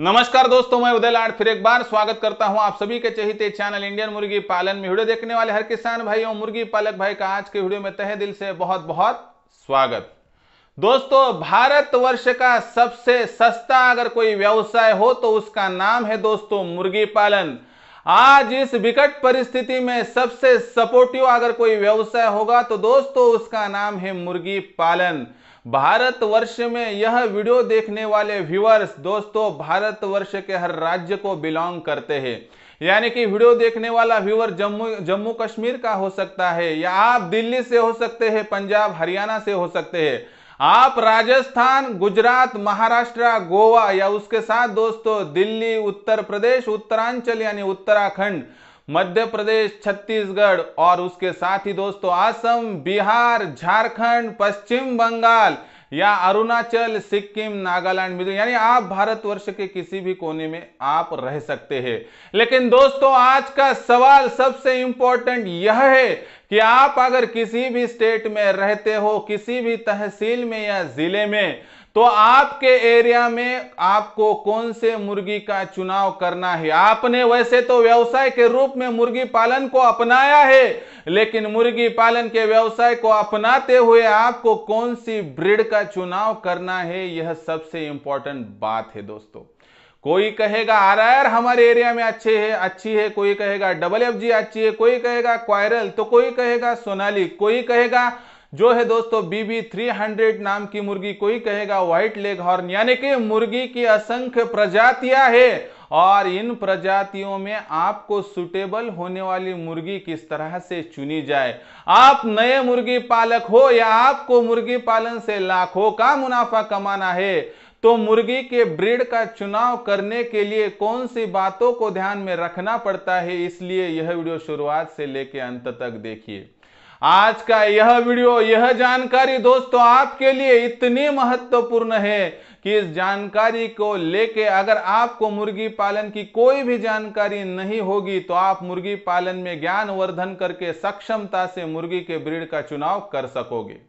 नमस्कार दोस्तों मैं उदय लाड फिर एक बार स्वागत करता हूं आप सभी के चहिते चैनल इंडियन मुर्गी पालन में वीडियो देखने वाले हर किसान भाई और मुर्गी पालक भाई का आज के वीडियो में तहे दिल से बहुत बहुत स्वागत दोस्तों भारत वर्ष का सबसे सस्ता अगर कोई व्यवसाय हो तो उसका नाम है दोस्तों मुर्गी पालन आज इस विकट परिस्थिति में सबसे सपोर्टिव अगर कोई व्यवसाय होगा तो दोस्तों उसका नाम है मुर्गी पालन भारतवर्ष में यह वीडियो देखने वाले व्यूअर्स दोस्तों भारतवर्ष के हर राज्य को बिलोंग करते हैं यानी कि वीडियो देखने वाला व्यूअर जम्मू जम्मू कश्मीर का हो सकता है या आप दिल्ली से हो सकते हैं पंजाब हरियाणा से हो सकते हैं आप राजस्थान गुजरात महाराष्ट्र गोवा या उसके साथ दोस्तों दिल्ली उत्तर प्रदेश उत्तरांचल यानी उत्तराखंड मध्य प्रदेश छत्तीसगढ़ और उसके साथ ही दोस्तों असम बिहार झारखंड पश्चिम बंगाल या अरुणाचल सिक्किम नागालैंड मिजो यानी आप भारतवर्ष के किसी भी कोने में आप रह सकते हैं लेकिन दोस्तों आज का सवाल सबसे इंपॉर्टेंट यह है कि आप अगर किसी भी स्टेट में रहते हो किसी भी तहसील में या जिले में तो आपके एरिया में आपको कौन से मुर्गी का चुनाव करना है आपने वैसे तो व्यवसाय के रूप में मुर्गी पालन को अपनाया है लेकिन मुर्गी पालन के व्यवसाय को अपनाते हुए आपको कौन सी ब्रिड का चुनाव करना है यह सबसे इंपॉर्टेंट बात है दोस्तों कोई कहेगा आर आर हमारे एरिया में अच्छे है अच्छी है कोई कहेगा डबल एफ जी अच्छी है कोई कहेगा क्वायरल तो कोई कहेगा सोनाली कोई कहेगा जो है दोस्तों बीबी 300 नाम की मुर्गी कोई कहेगा व्हाइट लेग हॉर्न यानी कि मुर्गी की असंख्य प्रजातियां है और इन प्रजातियों में आपको सुटेबल होने वाली मुर्गी किस तरह से चुनी जाए आप नए मुर्गी पालक हो या आपको मुर्गी पालन से लाखों का मुनाफा कमाना है तो मुर्गी के ब्रीड का चुनाव करने के लिए कौन सी बातों को ध्यान में रखना पड़ता है इसलिए यह वीडियो शुरुआत से लेकर अंत तक देखिए आज का यह वीडियो यह जानकारी दोस्तों आपके लिए इतनी महत्वपूर्ण है कि इस जानकारी को लेके अगर आपको मुर्गी पालन की कोई भी जानकारी नहीं होगी तो आप मुर्गी पालन में ज्ञान वर्धन करके सक्षमता से मुर्गी के ब्रीड का चुनाव कर सकोगे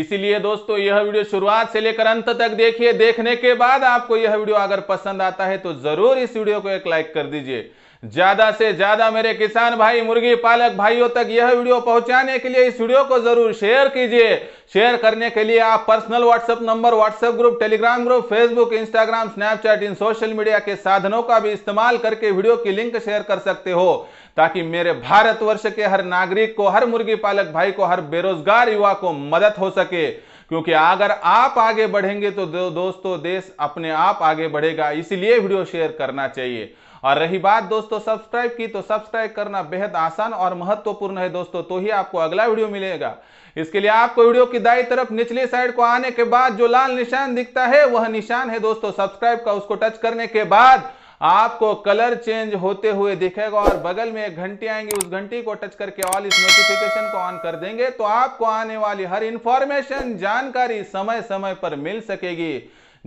इसीलिए दोस्तों यह वीडियो शुरुआत से लेकर अंत तक देखिए देखने के बाद आपको यह वीडियो अगर पसंद आता है तो जरूर इस वीडियो को एक लाइक कर दीजिए ज्यादा से ज्यादा मेरे किसान भाई मुर्गी पालक भाइयों तक यह वीडियो पहुंचाने के लिए इस वीडियो को जरूर शेयर कीजिए शेयर करने के लिए आप personal WhatsApp number WhatsApp group Telegram group Facebook Instagram Snapchat इन सोशल मीडिया के साधनों का भी इस्तेमाल करके वीडियो की लिंक शेयर कर सकते हो ताकि मेरे भारतवर्ष के हर नागरिक को हर मुर्गी पालक भाई को हर बेरोजगार युवा को मदद हो सके क्योंकि अगर आप आगे बढ़ेंगे तो दो, दोस्तों देश अपने आप आगे बढ़ेगा इसलिए वीडियो शेयर करना चाहिए और रही बात दोस्तों सब्सक्राइब की तो सब्सक्राइब करना बेहद आसान और महत्वपूर्ण है दोस्तों तो ही आपको अगला वीडियो मिलेगा इसके लिए आपको वीडियो की दाई तरफ निचली साइड को आने के बाद जो लाल निशान दिखता है वह निशान है दोस्तों सब्सक्राइब का उसको टच करने के बाद आपको कलर चेंज होते हुए दिखेगा और बगल में एक घंटी आएंगी उस घंटी को टच करके ऑल इस नोटिफिकेशन को ऑन कर देंगे तो आपको आने वाली हर इंफॉर्मेशन जानकारी समय समय पर मिल सकेगी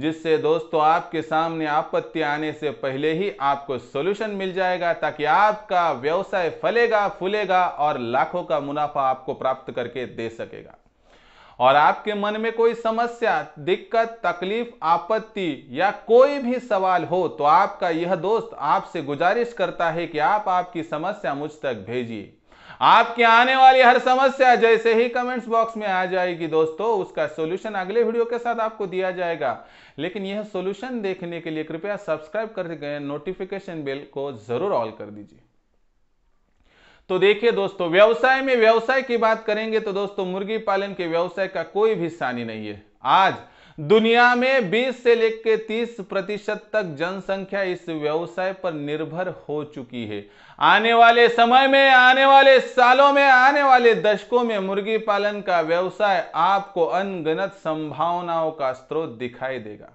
जिससे दोस्तों आपके सामने आपत्ति आने से पहले ही आपको सोल्यूशन मिल जाएगा ताकि आपका व्यवसाय फलेगा फूलेगा और लाखों का मुनाफा आपको प्राप्त करके दे सकेगा और आपके मन में कोई समस्या दिक्कत तकलीफ आपत्ति या कोई भी सवाल हो तो आपका यह दोस्त आपसे गुजारिश करता है कि आप आपकी समस्या मुझ तक भेजिए आपके आने वाली हर समस्या जैसे ही कमेंट्स बॉक्स में आ जाएगी दोस्तों उसका सॉल्यूशन अगले वीडियो के साथ आपको दिया जाएगा लेकिन यह सॉल्यूशन देखने के लिए कृपया सब्सक्राइब कर नोटिफिकेशन बेल को जरूर ऑल कर दीजिए तो देखिए दोस्तों व्यवसाय में व्यवसाय की बात करेंगे तो दोस्तों मुर्गी पालन के व्यवसाय का कोई भी सानी नहीं है आज दुनिया में 20 से लेकर 30 प्रतिशत तक जनसंख्या इस व्यवसाय पर निर्भर हो चुकी है आने वाले समय में आने वाले सालों में आने वाले दशकों में मुर्गी पालन का व्यवसाय आपको अनगिनत संभावनाओं का स्रोत दिखाई देगा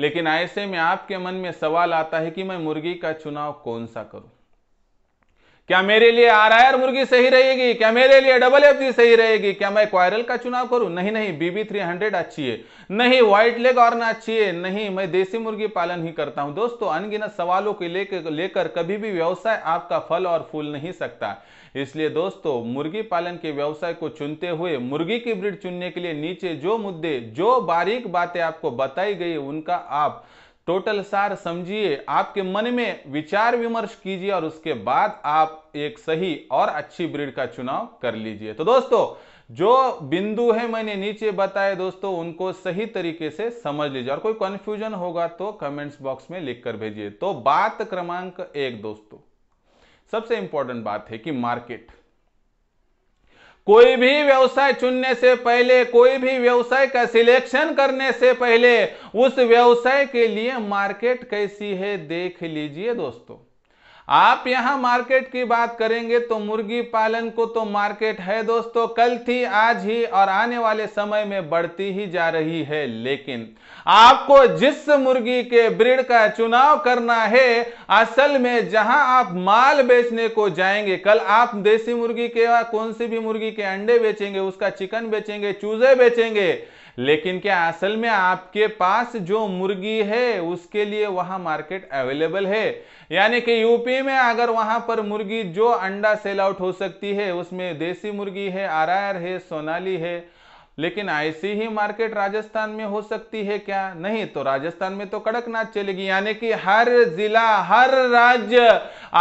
लेकिन ऐसे में आपके मन में सवाल आता है कि मैं मुर्गी का चुनाव कौन सा करूं क्या मेरे लिए आर आई आर मुर्गी सही रहेगी क्या मेरे लिए डबल एफ जी सही रहेगी क्या मैं क्वायरल का चुनाव करूं नहीं नहीं बीबी थ्री हंड्रेड अच्छी है नहीं व्हाइट लेग ऑर्न अच्छी है नहीं मैं देसी मुर्गी पालन ही करता हूं दोस्तों अनगिनत सवालों के लेकर लेकर कभी भी व्यवसाय आपका फल और फूल नहीं सकता इसलिए दोस्तों मुर्गी पालन के व्यवसाय को चुनते हुए मुर्गी की ब्रिड चुनने के लिए नीचे जो मुद्दे जो बारीक बातें आपको बताई गई उनका आप टोटल सार समझिए आपके मन में विचार विमर्श कीजिए और उसके बाद आप एक सही और अच्छी ब्रीड का चुनाव कर लीजिए तो दोस्तों जो बिंदु है मैंने नीचे बताए दोस्तों उनको सही तरीके से समझ लीजिए और कोई कंफ्यूजन होगा तो कमेंट्स बॉक्स में लिखकर भेजिए तो बात क्रमांक एक दोस्तों सबसे इंपॉर्टेंट बात है कि मार्केट कोई भी व्यवसाय चुनने से पहले कोई भी व्यवसाय का सिलेक्शन करने से पहले उस व्यवसाय के लिए मार्केट कैसी है देख लीजिए दोस्तों आप यहां मार्केट की बात करेंगे तो मुर्गी पालन को तो मार्केट है दोस्तों कल थी आज ही और आने वाले समय में बढ़ती ही जा रही है लेकिन आपको जिस मुर्गी के ब्रिड का चुनाव करना है असल में जहां आप माल बेचने को जाएंगे कल आप देसी मुर्गी के कौन सी भी मुर्गी के अंडे बेचेंगे उसका चिकन बेचेंगे चूजे बेचेंगे लेकिन क्या असल में आपके पास जो मुर्गी है उसके लिए वहां मार्केट अवेलेबल है यानी कि यूपी में अगर वहां पर मुर्गी जो अंडा सेल आउट हो सकती है उसमें देसी मुर्गी है आर है सोनाली है लेकिन ऐसी ही मार्केट राजस्थान में हो सकती है क्या नहीं तो राजस्थान में तो कड़कनाथ चलेगी यानी कि हर जिला हर राज्य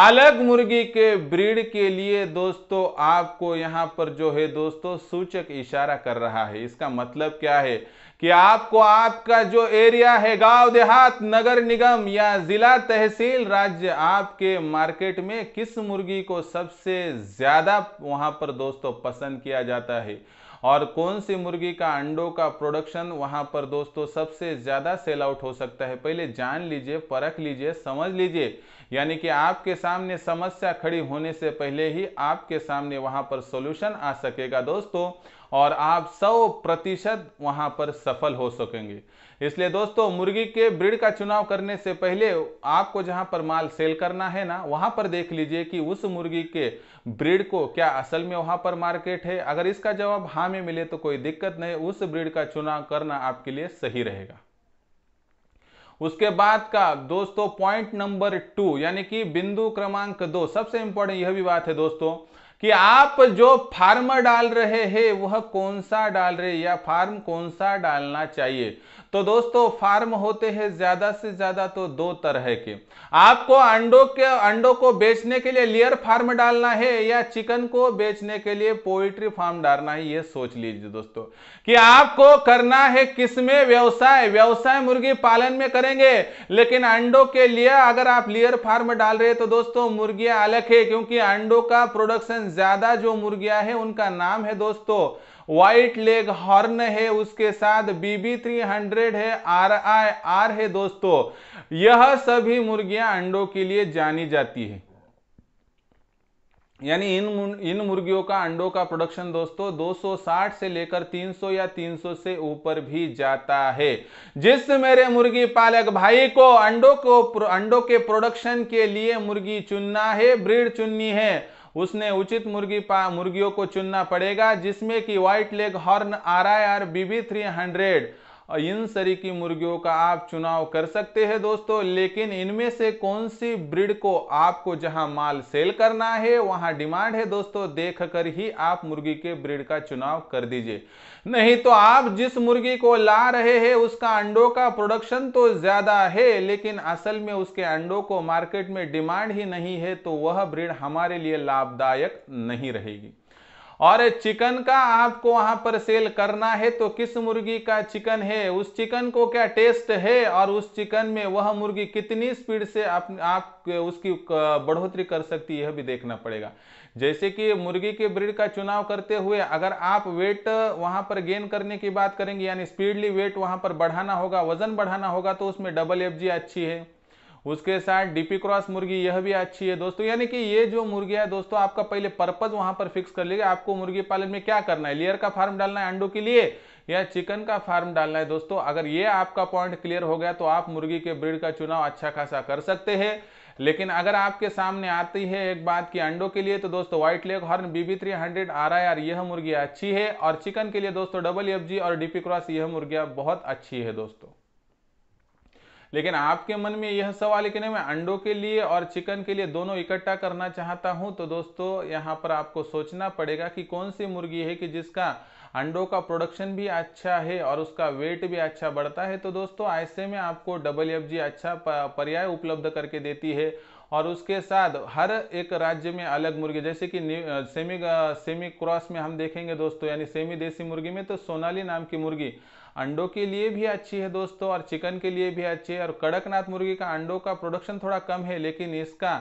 अलग मुर्गी के ब्रीड के लिए दोस्तों आपको यहां पर जो है दोस्तों सूचक इशारा कर रहा है इसका मतलब क्या है कि आपको आपका जो एरिया है गांव देहात नगर निगम या जिला तहसील राज्य आपके मार्केट में किस मुर्गी को सबसे ज्यादा वहां पर दोस्तों पसंद किया जाता है और कौन सी मुर्गी का अंडों का प्रोडक्शन वहां पर दोस्तों सबसे ज़्यादा सेल आउट हो सकता है पहले जान लीजिए परख लीजिए समझ लीजिए यानी कि आपके सामने समस्या खड़ी होने से पहले ही आपके सामने वहाँ पर सोल्यूशन आ सकेगा दोस्तों और आप सौ प्रतिशत वहाँ पर सफल हो सकेंगे इसलिए दोस्तों मुर्गी के ब्रिड का चुनाव करने से पहले आपको जहाँ पर माल सेल करना है ना वहाँ पर देख लीजिए कि उस मुर्गी के ब्रिड को क्या असल में वहाँ पर मार्केट है अगर इसका जवाब हाँ में मिले तो कोई दिक्कत नहीं उस ब्रिड का चुनाव करना आपके लिए सही रहेगा उसके बाद का दोस्तों पॉइंट नंबर टू यानी कि बिंदु क्रमांक दो सबसे इंपॉर्टेंट यह भी बात है दोस्तों कि आप जो फार्म डाल रहे हैं वह कौन सा डाल रहे या फार्म कौन सा डालना चाहिए तो दोस्तों फार्म होते हैं ज्यादा से ज्यादा तो दो तरह के आपको अंडों के अंडों को बेचने के लिए लेयर फार्म डालना है या चिकन को बेचने के लिए पोइट्री फार्म डालना है यह सोच लीजिए दोस्तों कि आपको करना है किसमें व्यवसाय व्यवसाय मुर्गी पालन में करेंगे लेकिन अंडों के लिए अगर आप लेयर फार्म डाल रहे हैं तो दोस्तों मुर्गियां अलग है क्योंकि अंडों का प्रोडक्शन ज्यादा जो मुर्गिया है उनका नाम है दोस्तों व्हाइट लेग हॉर्न है उसके साथ बीबी थ्री हंड्रेड है आर आई आर है दोस्तों यह सभी मुर्गियां अंडों के लिए जानी जाती है यानी इन इन मुर्गियों का अंडों का प्रोडक्शन दोस्तों 260 से लेकर 300 या 300 से ऊपर भी जाता है जिस मेरे मुर्गी पालक भाई को अंडों को अंडों के प्रोडक्शन के लिए मुर्गी चुनना है ब्रीड चुननी है उसने उचित मुर्गी पा मुर्गियों को चुनना पड़ेगा जिसमें कि white leghorn R I R BB three hundred और इन की मुर्गियों का आप चुनाव कर सकते हैं दोस्तों लेकिन इनमें से कौन सी ब्रिड को आपको जहां माल सेल करना है वहां डिमांड है दोस्तों देख कर ही आप मुर्गी के ब्रिड का चुनाव कर दीजिए नहीं तो आप जिस मुर्गी को ला रहे हैं उसका अंडों का प्रोडक्शन तो ज्यादा है लेकिन असल में उसके अंडों को मार्केट में डिमांड ही नहीं है तो वह ब्रिड हमारे लिए लाभदायक नहीं रहेगी और चिकन का आपको वहां पर सेल करना है तो किस मुर्गी का चिकन है उस चिकन को क्या टेस्ट है और उस चिकन में वह मुर्गी कितनी स्पीड से आप, आप उसकी बढ़ोतरी कर सकती है यह भी देखना पड़ेगा जैसे कि मुर्गी के ब्रीड का चुनाव करते हुए अगर आप वेट वहां पर गेन करने की बात करेंगे यानी स्पीडली वेट वहां पर बढ़ाना होगा वजन बढ़ाना होगा तो उसमें डबल एफ अच्छी है उसके साथ डीपी क्रॉस मुर्गी यह भी अच्छी है दोस्तों यानी कि ये जो मुर्गियाँ है दोस्तों आपका पहले पर्पज वहां पर फिक्स कर लीजिए आपको मुर्गी पालन में क्या करना है लेयर का फार्म डालना है अंडो के लिए या चिकन का फार्म डालना है दोस्तों अगर ये आपका पॉइंट क्लियर हो गया तो आप मुर्गी के ब्रिड का चुनाव अच्छा खासा कर सकते हैं लेकिन अगर आपके सामने आती है एक बात की अंडों के लिए तो दोस्तों white leghorn BB three hundred R I R यह मुर्गियाँ अच्छी है और चिकन के लिए दोस्तों डबल एफ जी और डीपी क्रॉस यह मुर्गियाँ बहुत अच्छी है दोस्तों लेकिन आपके मन में यह सवाल है कि नहीं मैं अंडों के लिए और चिकन के लिए दोनों इकट्ठा करना चाहता हूं तो दोस्तों यहाँ पर आपको सोचना पड़ेगा कि कौन सी मुर्गी है कि जिसका अंडों का प्रोडक्शन भी अच्छा है और उसका वेट भी अच्छा बढ़ता है तो दोस्तों ऐसे में आपको डबल एफ जी अच्छा पर्याय उपलब्ध करके देती है और उसके साथ हर एक राज्य में अलग मुर्गी जैसे कि सेमी सेमी क्रॉस में हम देखेंगे दोस्तों यानी सेमी देसी मुर्गी में तो सोनाली नाम की मुर्गी अंडों के लिए भी अच्छी है दोस्तों और चिकन के लिए भी अच्छी है और कड़कनाथ मुर्गी का अंडों का प्रोडक्शन थोड़ा कम है लेकिन इसका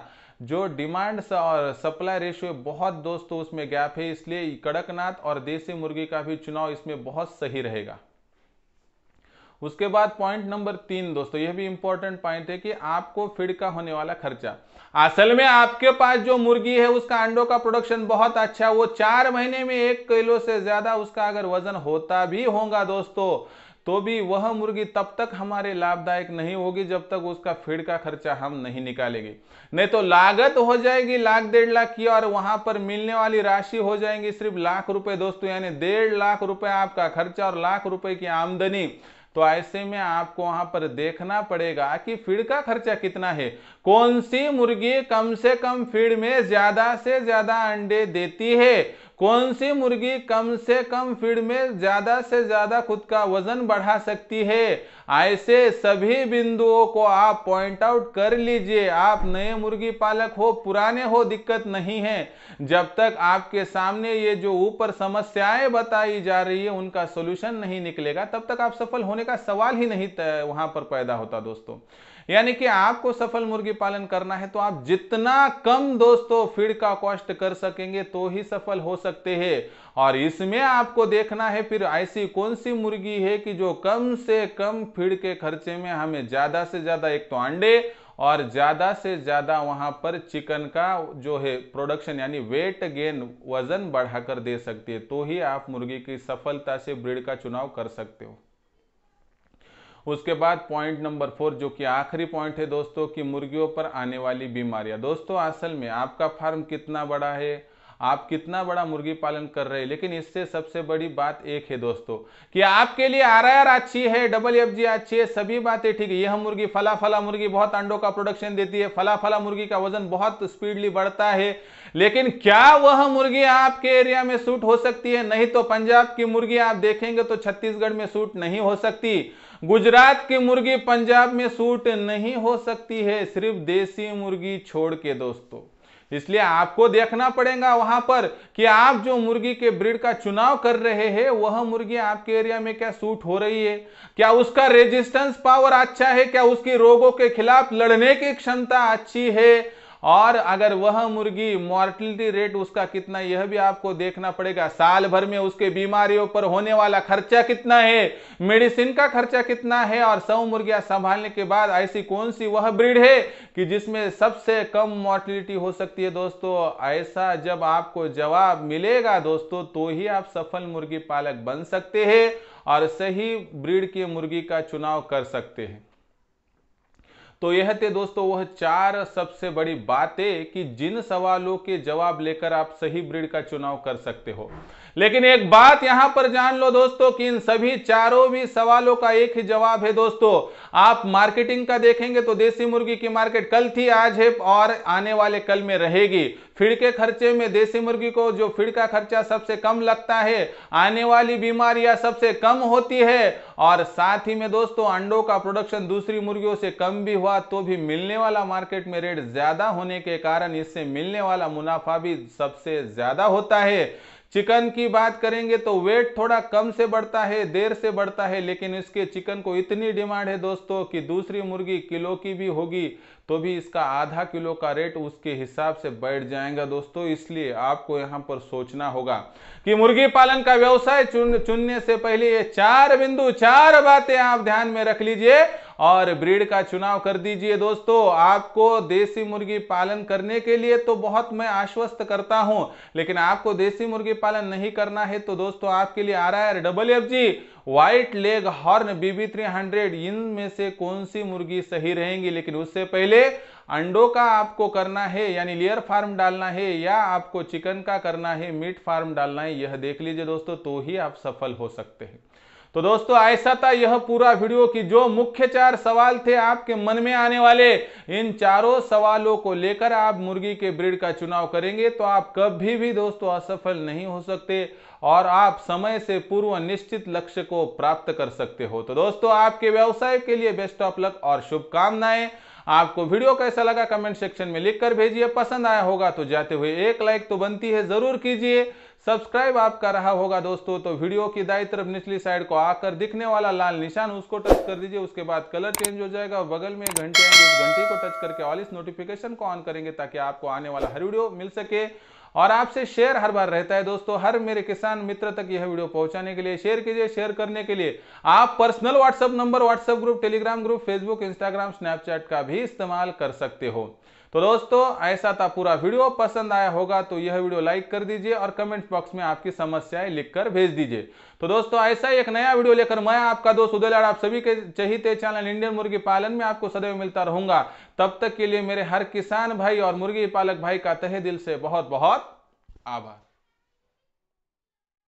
जो डिमांड और सप्लाई रेशियो बहुत दोस्तों उसमें गैप है इसलिए कड़कनाथ और देसी मुर्गी का भी चुनाव इसमें बहुत सही रहेगा उसके बाद पॉइंट नंबर तीन दोस्तों यह भी इंपॉर्टेंट पॉइंट है कि आपको फीड का होने वाला खर्चा असल में आपके पास जो मुर्गी है उसका अंडों का प्रोडक्शन बहुत अच्छा वो चार महीने में एक किलो से ज्यादा उसका अगर वजन होता भी होगा दोस्तों तो भी वह मुर्गी तब तक हमारे लाभदायक नहीं होगी जब तक उसका फीड का खर्चा हम नहीं निकालेंगे नहीं तो लागत हो जाएगी लाख डेढ़ लाख की और वहां पर मिलने वाली राशि हो जाएगी सिर्फ लाख रुपए दोस्तों यानी डेढ़ लाख रुपए आपका खर्चा और लाख रुपए की आमदनी तो ऐसे में आपको वहां पर देखना पड़ेगा कि फीड का खर्चा कितना है कौन सी मुर्गी कम से कम फीड में ज्यादा से ज्यादा अंडे देती है कौन सी मुर्गी कम से कम फीड में ज्यादा से ज्यादा खुद का वजन बढ़ा सकती है ऐसे सभी बिंदुओं को आप पॉइंट आउट कर लीजिए आप नए मुर्गी पालक हो पुराने हो दिक्कत नहीं है जब तक आपके सामने ये जो ऊपर समस्याएं बताई जा रही है उनका सोल्यूशन नहीं निकलेगा तब तक आप सफल होने का सवाल ही नहीं वहां पर पैदा होता दोस्तों यानी कि आपको सफल मुर्गी पालन करना है तो आप जितना कम दोस्तों फीड का कॉस्ट कर सकेंगे तो ही सफल हो सकते हैं और इसमें आपको देखना है फिर ऐसी कौन सी मुर्गी है कि जो कम से कम फीड के खर्चे में हमें ज्यादा से ज्यादा एक तो अंडे और ज़्यादा से ज़्यादा वहां पर चिकन का जो है प्रोडक्शन यानी वेट गेन वजन बढ़ाकर दे सकती है तो ही आप मुर्गी की सफलता से ब्रीड का चुनाव कर सकते हो उसके बाद पॉइंट नंबर फोर जो कि आखिरी पॉइंट है दोस्तों कि मुर्गियों पर आने वाली बीमारियां दोस्तों असल में आपका फार्म कितना बड़ा है आप कितना बड़ा मुर्गी पालन कर रहे हैं लेकिन इससे सबसे बड़ी बात एक है दोस्तों कि आपके लिए आर आई आर अच्छी है डबल एफ जी अच्छी है सभी बातें ठीक है यह मुर्गी फला फला मुर्गी बहुत अंडों का प्रोडक्शन देती है फला फला मुर्गी का वजन बहुत स्पीडली बढ़ता है लेकिन क्या वह मुर्गी आपके एरिया में सूट हो सकती है नहीं तो पंजाब की मुर्गी आप देखेंगे तो छत्तीसगढ़ में सूट नहीं हो सकती गुजरात की मुर्गी पंजाब में सूट नहीं हो सकती है सिर्फ देसी मुर्गी छोड़ के दोस्तों इसलिए आपको देखना पड़ेगा वहां पर कि आप जो मुर्गी के ब्रीड का चुनाव कर रहे हैं वह मुर्गी आपके एरिया में क्या सूट हो रही है क्या उसका रेजिस्टेंस पावर अच्छा है क्या उसकी रोगों के खिलाफ लड़ने की क्षमता अच्छी है और अगर वह मुर्गी मॉर्टिलिटी रेट उसका कितना यह भी आपको देखना पड़ेगा साल भर में उसके बीमारियों पर होने वाला खर्चा कितना है मेडिसिन का खर्चा कितना है और सौ मुर्गियां संभालने के बाद ऐसी कौन सी वह ब्रीड है कि जिसमें सबसे कम मॉर्टिलिटी हो सकती है दोस्तों ऐसा जब आपको जवाब मिलेगा दोस्तों तो ही आप सफल मुर्गी पालक बन सकते हैं और सही ब्रीड की मुर्गी का चुनाव कर सकते हैं तो यह थे दोस्तों वह चार सबसे बड़ी बातें कि जिन सवालों के जवाब लेकर आप सही ब्रीड का चुनाव कर सकते हो लेकिन एक बात यहां पर जान लो दोस्तों कि इन सभी चारों भी सवालों का एक ही जवाब है दोस्तों आप मार्केटिंग का देखेंगे तो देसी मुर्गी की मार्केट कल थी आज है और आने वाले कल में रहेगी फिर के खर्चे में देसी मुर्गी को जो फिड़ का खर्चा सबसे कम लगता है आने वाली बीमारियां सबसे कम होती है और साथ ही में दोस्तों अंडों का प्रोडक्शन दूसरी मुर्गियों से कम भी हुआ तो भी मिलने वाला मार्केट में रेट ज्यादा होने के कारण इससे मिलने वाला मुनाफा भी सबसे ज्यादा होता है चिकन की बात करेंगे तो वेट थोड़ा कम से बढ़ता है देर से बढ़ता है लेकिन इसके चिकन को इतनी डिमांड है दोस्तों कि दूसरी मुर्गी किलो की भी होगी तो भी इसका आधा किलो का रेट उसके हिसाब से बैठ जाएगा दोस्तों इसलिए आपको यहां पर सोचना होगा कि मुर्गी पालन का व्यवसाय चुन चुनने से पहले ये चार बिंदु चार बातें आप ध्यान में रख लीजिए और ब्रीड का चुनाव कर दीजिए दोस्तों आपको देसी मुर्गी पालन करने के लिए तो बहुत मैं आश्वस्त करता हूं लेकिन आपको देसी मुर्गी पालन नहीं करना है तो दोस्तों आपके लिए आ रहा है double F G white leghorn BB three hundred इनमें से कौन सी मुर्गी सही रहेंगी लेकिन उससे पहले अंडों का आपको करना है यानी लेयर फार्म डालना है या आपको चिकन का करना है मीट फार्म डालना है यह देख लीजिए दोस्तों तो ही आप सफल हो सकते हैं तो दोस्तों ऐसा था यह पूरा वीडियो कि जो मुख्य चार सवाल थे आपके मन में आने वाले इन चारों सवालों को लेकर आप मुर्गी के ब्रीड का चुनाव करेंगे तो आप कभी भी दोस्तों असफल नहीं हो सकते और आप समय से पूर्व निश्चित लक्ष्य को प्राप्त कर सकते हो तो दोस्तों आपके व्यवसाय के लिए बेस्ट ऑफ लक और शुभकामनाएं आपको वीडियो कैसा लगा कमेंट सेक्शन में लिखकर भेजिए पसंद आया होगा तो जाते हुए एक लाइक तो बनती है जरूर कीजिए सब्सक्राइब आप कर रहा होगा दोस्तों तो वीडियो की दाई तरफ निचली साइड को आकर दिखने वाला लाल निशान उसको टच कर दीजिए उसके बाद कलर चेंज हो जाएगा बगल में घंटे आएंगे उस घंटी को टच करके ऑल इस नोटिफिकेशन को ऑन करेंगे ताकि आपको आने वाला हर वीडियो मिल सके और आपसे शेयर हर बार रहता है दोस्तों हर मेरे किसान मित्र तक यह वीडियो पहुंचाने के लिए शेयर कीजिए शेयर करने के लिए आप personal WhatsApp number WhatsApp group Telegram group Facebook Instagram Snapchat का भी इस्तेमाल कर सकते हो तो दोस्तों ऐसा था पूरा वीडियो पसंद आया होगा तो यह वीडियो लाइक कर दीजिए और कमेंट बॉक्स में आपकी समस्याएं लिखकर भेज दीजिए तो दोस्तों ऐसा ही एक नया वीडियो लेकर मैं आपका दोस्त उदय लाड़ आप सभी के चहीते चैनल इंडियन मुर्गी पालन में आपको सदैव मिलता रहूंगा तब तक के लिए मेरे हर किसान भाई और मुर्गी पालक भाई का तहे दिल से बहुत बहुत आभार